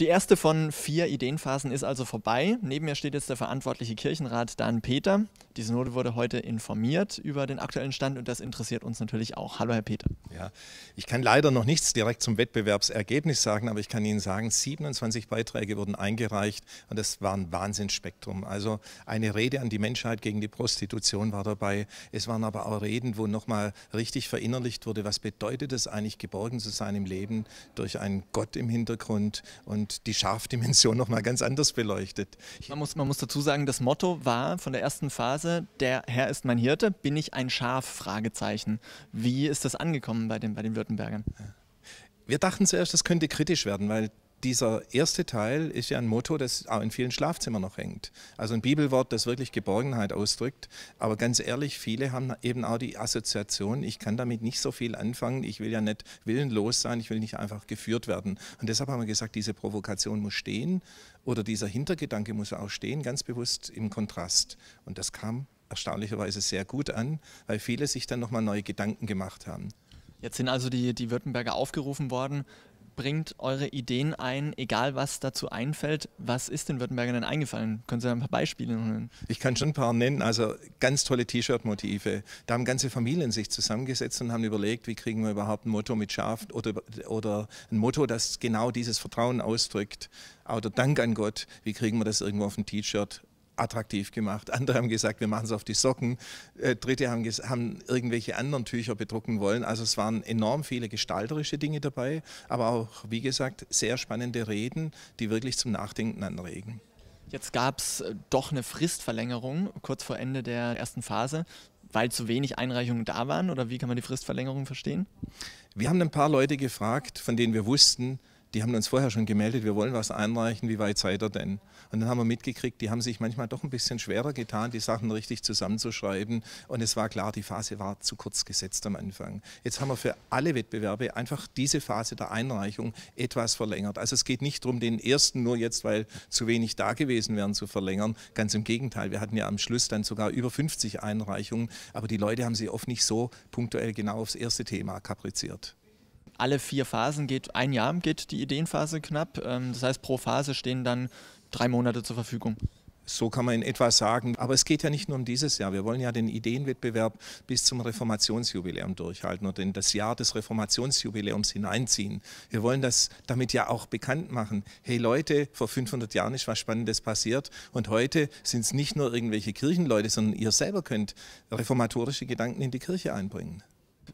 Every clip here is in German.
Die erste von vier Ideenphasen ist also vorbei. Neben mir steht jetzt der verantwortliche Kirchenrat Dan Peter. Die Synode wurde heute informiert über den aktuellen Stand und das interessiert uns natürlich auch. Hallo, Herr Peter. Ja, ich kann leider noch nichts direkt zum Wettbewerbsergebnis sagen, aber ich kann Ihnen sagen, 27 Beiträge wurden eingereicht und das war ein Wahnsinnsspektrum. Also eine Rede an die Menschheit gegen die Prostitution war dabei. Es waren aber auch Reden, wo nochmal richtig verinnerlicht wurde, was bedeutet es eigentlich, geborgen zu sein im Leben durch einen Gott im Hintergrund und und die Scharfdimension nochmal ganz anders beleuchtet. Man muss, man muss dazu sagen, das Motto war von der ersten Phase, der Herr ist mein Hirte, bin ich ein Schaf? Fragezeichen. Wie ist das angekommen bei den, bei den Württembergern? Wir dachten zuerst, das könnte kritisch werden, weil dieser erste Teil ist ja ein Motto, das auch in vielen Schlafzimmern noch hängt. Also ein Bibelwort, das wirklich Geborgenheit ausdrückt. Aber ganz ehrlich, viele haben eben auch die Assoziation, ich kann damit nicht so viel anfangen, ich will ja nicht willenlos sein, ich will nicht einfach geführt werden. Und deshalb haben wir gesagt, diese Provokation muss stehen oder dieser Hintergedanke muss auch stehen, ganz bewusst im Kontrast. Und das kam erstaunlicherweise sehr gut an, weil viele sich dann nochmal neue Gedanken gemacht haben. Jetzt sind also die, die Württemberger aufgerufen worden, bringt eure Ideen ein, egal was dazu einfällt. Was ist den Württembergern denn eingefallen? Können Sie ein paar Beispiele nennen? Ich kann schon ein paar nennen. Also ganz tolle T-Shirt-Motive. Da haben ganze Familien sich zusammengesetzt und haben überlegt, wie kriegen wir überhaupt ein Motto mit Schaf oder, oder ein Motto, das genau dieses Vertrauen ausdrückt. Oder Dank an Gott, wie kriegen wir das irgendwo auf ein T-Shirt attraktiv gemacht. Andere haben gesagt, wir machen es auf die Socken. Äh, Dritte haben, haben, irgendwelche anderen Tücher bedrucken wollen. Also es waren enorm viele gestalterische Dinge dabei, aber auch, wie gesagt, sehr spannende Reden, die wirklich zum Nachdenken anregen. Jetzt gab es äh, doch eine Fristverlängerung kurz vor Ende der ersten Phase, weil zu wenig Einreichungen da waren oder wie kann man die Fristverlängerung verstehen? Wir haben ein paar Leute gefragt, von denen wir wussten, die haben uns vorher schon gemeldet, wir wollen was einreichen, wie weit seid ihr denn? Und dann haben wir mitgekriegt, die haben sich manchmal doch ein bisschen schwerer getan, die Sachen richtig zusammenzuschreiben. Und es war klar, die Phase war zu kurz gesetzt am Anfang. Jetzt haben wir für alle Wettbewerbe einfach diese Phase der Einreichung etwas verlängert. Also es geht nicht darum, den ersten nur jetzt, weil zu wenig da gewesen wären, zu verlängern. Ganz im Gegenteil, wir hatten ja am Schluss dann sogar über 50 Einreichungen, aber die Leute haben sie oft nicht so punktuell genau aufs erste Thema kapriziert alle vier Phasen geht ein Jahr, geht die Ideenphase knapp. Ähm, das heißt, pro Phase stehen dann drei Monate zur Verfügung. So kann man in etwa sagen. Aber es geht ja nicht nur um dieses Jahr. Wir wollen ja den Ideenwettbewerb bis zum Reformationsjubiläum durchhalten oder in das Jahr des Reformationsjubiläums hineinziehen. Wir wollen das damit ja auch bekannt machen. Hey Leute, vor 500 Jahren ist was Spannendes passiert und heute sind es nicht nur irgendwelche Kirchenleute, sondern ihr selber könnt reformatorische Gedanken in die Kirche einbringen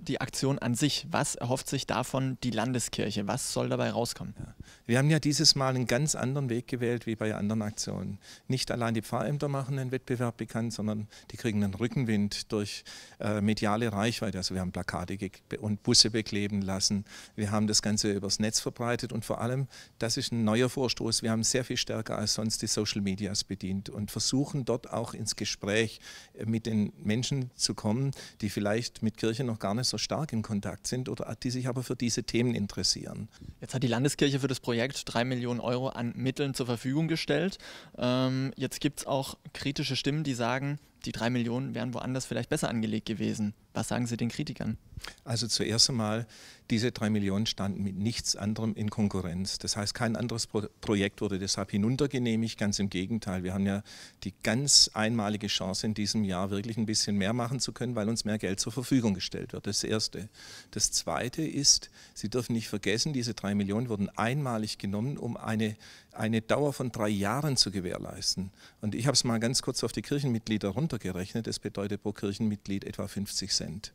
die Aktion an sich? Was erhofft sich davon die Landeskirche? Was soll dabei rauskommen? Ja. Wir haben ja dieses Mal einen ganz anderen Weg gewählt wie bei anderen Aktionen. Nicht allein die Pfarrämter machen den Wettbewerb bekannt, sondern die kriegen einen Rückenwind durch äh, mediale Reichweite. Also wir haben Plakate und Busse bekleben lassen. Wir haben das Ganze übers Netz verbreitet und vor allem, das ist ein neuer Vorstoß. Wir haben sehr viel stärker als sonst die Social Medias bedient und versuchen dort auch ins Gespräch äh, mit den Menschen zu kommen, die vielleicht mit Kirche noch gar nicht so so stark im Kontakt sind oder die sich aber für diese Themen interessieren. Jetzt hat die Landeskirche für das Projekt drei Millionen Euro an Mitteln zur Verfügung gestellt. Ähm, jetzt gibt es auch kritische Stimmen, die sagen, die drei Millionen wären woanders vielleicht besser angelegt gewesen. Was sagen Sie den Kritikern? Also zuerst einmal, diese drei Millionen standen mit nichts anderem in Konkurrenz. Das heißt, kein anderes Pro Projekt wurde deshalb hinuntergenehmigt. Ganz im Gegenteil, wir haben ja die ganz einmalige Chance in diesem Jahr wirklich ein bisschen mehr machen zu können, weil uns mehr Geld zur Verfügung gestellt wird. Das Erste. Das Zweite ist, Sie dürfen nicht vergessen, diese drei Millionen wurden einmalig genommen, um eine, eine Dauer von drei Jahren zu gewährleisten. Und ich habe es mal ganz kurz auf die Kirchenmitglieder runtergerechnet. Das bedeutet pro Kirchenmitglied etwa 50 Cent sind.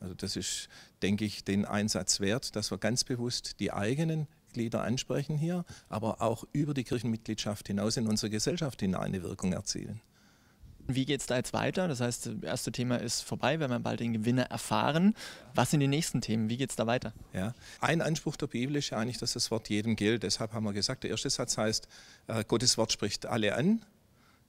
Also das ist, denke ich, den Einsatz wert, dass wir ganz bewusst die eigenen Glieder ansprechen hier, aber auch über die Kirchenmitgliedschaft hinaus in unsere Gesellschaft hinein eine Wirkung erzielen. Wie geht es da jetzt weiter? Das heißt, das erste Thema ist vorbei, wir werden bald den Gewinner erfahren. Was sind die nächsten Themen? Wie geht es da weiter? Ja. Ein Anspruch der Bibel ist ja eigentlich, dass das Wort jedem gilt. Deshalb haben wir gesagt, der erste Satz heißt, äh, Gottes Wort spricht alle an.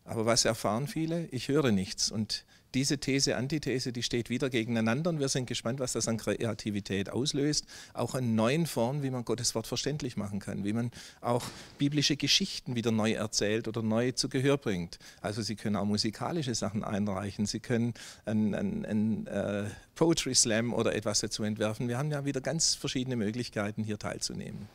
Aber was erfahren viele? Ich höre nichts. Und diese These, Antithese, die steht wieder gegeneinander und wir sind gespannt, was das an Kreativität auslöst. Auch an neuen Formen, wie man Gottes Wort verständlich machen kann, wie man auch biblische Geschichten wieder neu erzählt oder neu zu Gehör bringt. Also Sie können auch musikalische Sachen einreichen, Sie können ein, ein, ein äh, Poetry Slam oder etwas dazu entwerfen. Wir haben ja wieder ganz verschiedene Möglichkeiten, hier teilzunehmen.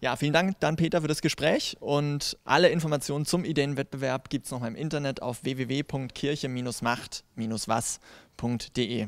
Ja, vielen Dank dann Peter für das Gespräch und alle Informationen zum Ideenwettbewerb gibt es nochmal im Internet auf www.kirche-macht-was.de.